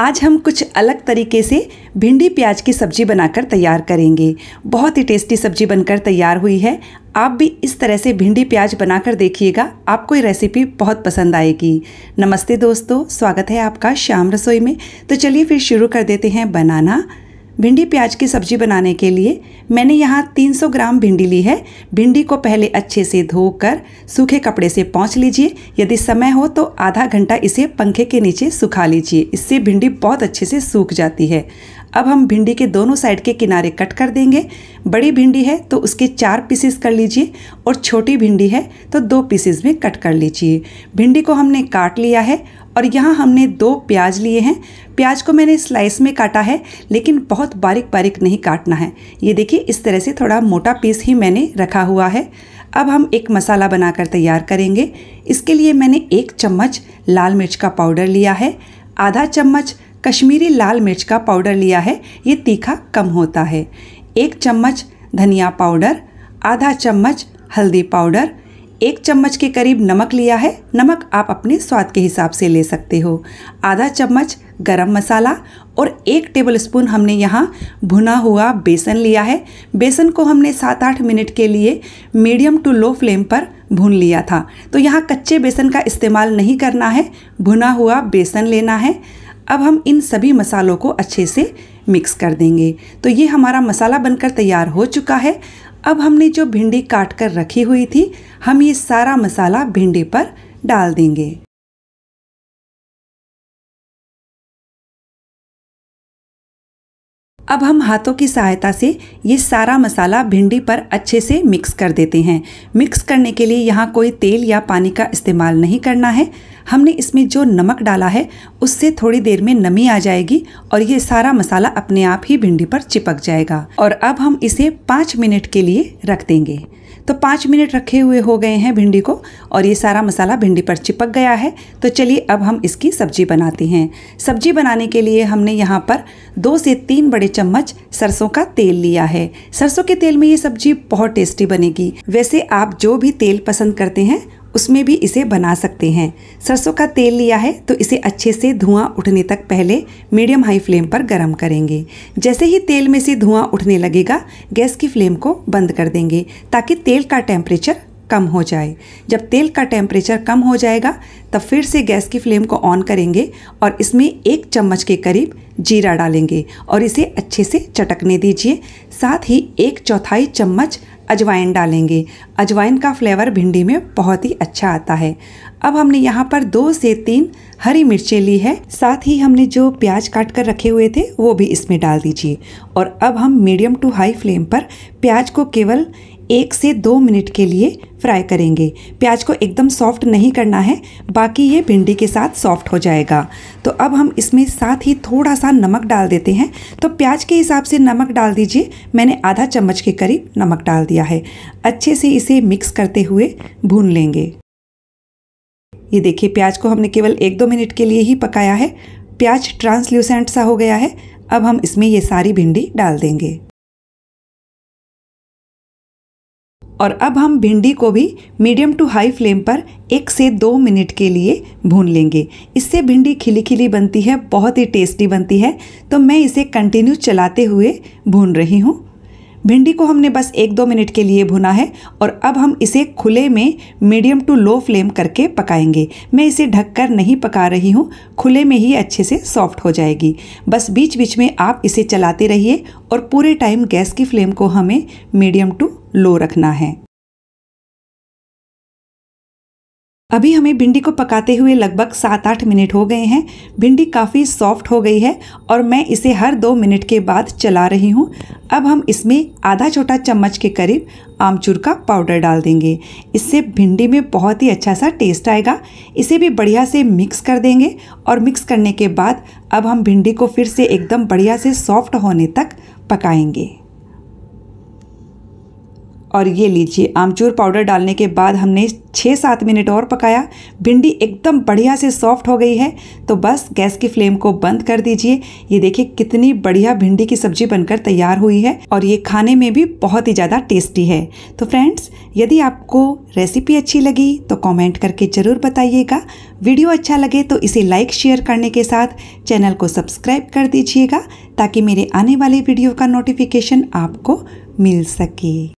आज हम कुछ अलग तरीके से भिंडी प्याज की सब्जी बनाकर तैयार करेंगे बहुत ही टेस्टी सब्जी बनकर तैयार हुई है आप भी इस तरह से भिंडी प्याज बनाकर देखिएगा आपको ये रेसिपी बहुत पसंद आएगी नमस्ते दोस्तों स्वागत है आपका शाम रसोई में तो चलिए फिर शुरू कर देते हैं बनाना भिंडी प्याज की सब्जी बनाने के लिए मैंने यहाँ 300 ग्राम भिंडी ली है भिंडी को पहले अच्छे से धोकर सूखे कपड़े से पहुँच लीजिए यदि समय हो तो आधा घंटा इसे पंखे के नीचे सुखा लीजिए इससे भिंडी बहुत अच्छे से सूख जाती है अब हम भिंडी के दोनों साइड के किनारे कट कर देंगे बड़ी भिंडी है तो उसके चार पीसेस कर लीजिए और छोटी भिंडी है तो दो पीसेस में कट कर लीजिए भिंडी को हमने काट लिया है और यहाँ हमने दो प्याज लिए हैं प्याज को मैंने स्लाइस में काटा है लेकिन बहुत बारीक बारीक नहीं काटना है ये देखिए इस तरह से थोड़ा मोटा पीस ही मैंने रखा हुआ है अब हम एक मसाला बनाकर तैयार करेंगे इसके लिए मैंने एक चम्मच लाल मिर्च का पाउडर लिया है आधा चम्मच कश्मीरी लाल मिर्च का पाउडर लिया है ये तीखा कम होता है एक चम्मच धनिया पाउडर आधा चम्मच हल्दी पाउडर एक चम्मच के करीब नमक लिया है नमक आप अपने स्वाद के हिसाब से ले सकते हो आधा चम्मच गरम मसाला और एक टेबल स्पून हमने यहाँ भुना हुआ बेसन लिया है बेसन को हमने सात आठ मिनट के लिए मीडियम टू लो फ्लेम पर भून लिया था तो यहाँ कच्चे बेसन का इस्तेमाल नहीं करना है भुना हुआ बेसन लेना है अब हम इन सभी मसालों को अच्छे से मिक्स कर देंगे तो ये हमारा मसाला बनकर तैयार हो चुका है अब हमने जो भिंडी काट कर रखी हुई थी हम ये सारा मसाला भिंडी पर डाल देंगे अब हम हाथों की सहायता से ये सारा मसाला भिंडी पर अच्छे से मिक्स कर देते हैं मिक्स करने के लिए यहाँ कोई तेल या पानी का इस्तेमाल नहीं करना है हमने इसमें जो नमक डाला है उससे थोड़ी देर में नमी आ जाएगी और ये सारा मसाला अपने आप ही भिंडी पर चिपक जाएगा और अब हम इसे पाँच मिनट के लिए रख देंगे तो पाँच मिनट रखे हुए हो गए हैं भिंडी को और ये सारा मसाला भिंडी पर चिपक गया है तो चलिए अब हम इसकी सब्जी बनाते हैं सब्जी बनाने के लिए हमने यहाँ पर दो से तीन बड़े चम्मच सरसों का तेल लिया है सरसों के तेल में ये सब्जी बहुत टेस्टी बनेगी वैसे आप जो भी तेल पसंद करते हैं उसमें भी इसे बना सकते हैं सरसों का तेल लिया है तो इसे अच्छे से धुआं उठने तक पहले मीडियम हाई फ्लेम पर गर्म करेंगे जैसे ही तेल में से धुआं उठने लगेगा गैस की फ्लेम को बंद कर देंगे ताकि तेल का टेम्परेचर कम हो जाए जब तेल का टेम्परेचर कम हो जाएगा तब फिर से गैस की फ्लेम को ऑन करेंगे और इसमें एक चम्मच के करीब जीरा डालेंगे और इसे अच्छे से चटकने दीजिए साथ ही एक चौथाई चम्मच अजवाइन डालेंगे अजवाइन का फ्लेवर भिंडी में बहुत ही अच्छा आता है अब हमने यहाँ पर दो से तीन हरी मिर्चें ली है साथ ही हमने जो प्याज काट कर रखे हुए थे वो भी इसमें डाल दीजिए और अब हम मीडियम टू हाई फ्लेम पर प्याज को केवल एक से दो मिनट के लिए फ्राई करेंगे प्याज को एकदम सॉफ्ट नहीं करना है बाकी ये भिंडी के साथ सॉफ्ट हो जाएगा तो अब हम इसमें साथ ही थोड़ा सा नमक डाल देते हैं तो प्याज के हिसाब से नमक डाल दीजिए मैंने आधा चम्मच के करीब नमक डाल दिया है अच्छे से इसे मिक्स करते हुए भून लेंगे ये देखिए प्याज को हमने केवल एक दो मिनट के लिए ही पकाया है प्याज ट्रांसल्यूसेंट सा हो गया है अब हम इसमें ये सारी भिंडी डाल देंगे और अब हम भिंडी को भी मीडियम टू हाई फ्लेम पर एक से दो मिनट के लिए भून लेंगे इससे भिंडी खिली खिली बनती है बहुत ही टेस्टी बनती है तो मैं इसे कंटिन्यू चलाते हुए भून रही हूँ भिंडी को हमने बस एक दो मिनट के लिए भुना है और अब हम इसे खुले में मीडियम टू लो फ्लेम करके पकाएंगे मैं इसे ढककर नहीं पका रही हूँ खुले में ही अच्छे से सॉफ्ट हो जाएगी बस बीच बीच में आप इसे चलाते रहिए और पूरे टाइम गैस की फ्लेम को हमें मीडियम टू लो रखना है अभी हमें भिंडी को पकाते हुए लगभग सात आठ मिनट हो गए हैं भिंडी काफ़ी सॉफ्ट हो गई है और मैं इसे हर दो मिनट के बाद चला रही हूँ अब हम इसमें आधा छोटा चम्मच के करीब आमचूर का पाउडर डाल देंगे इससे भिंडी में बहुत ही अच्छा सा टेस्ट आएगा इसे भी बढ़िया से मिक्स कर देंगे और मिक्स करने के बाद अब हम भिंडी को फिर से एकदम बढ़िया से सॉफ्ट होने तक पकाएँगे और ये लीजिए आमचूर पाउडर डालने के बाद हमने छः सात मिनट और पकाया भिंडी एकदम बढ़िया से सॉफ्ट हो गई है तो बस गैस की फ्लेम को बंद कर दीजिए ये देखिए कितनी बढ़िया भिंडी की सब्जी बनकर तैयार हुई है और ये खाने में भी बहुत ही ज़्यादा टेस्टी है तो फ्रेंड्स यदि आपको रेसिपी अच्छी लगी तो कॉमेंट करके ज़रूर बताइएगा वीडियो अच्छा लगे तो इसे लाइक शेयर करने के साथ चैनल को सब्सक्राइब कर दीजिएगा ताकि मेरे आने वाले वीडियो का नोटिफिकेशन आपको मिल सके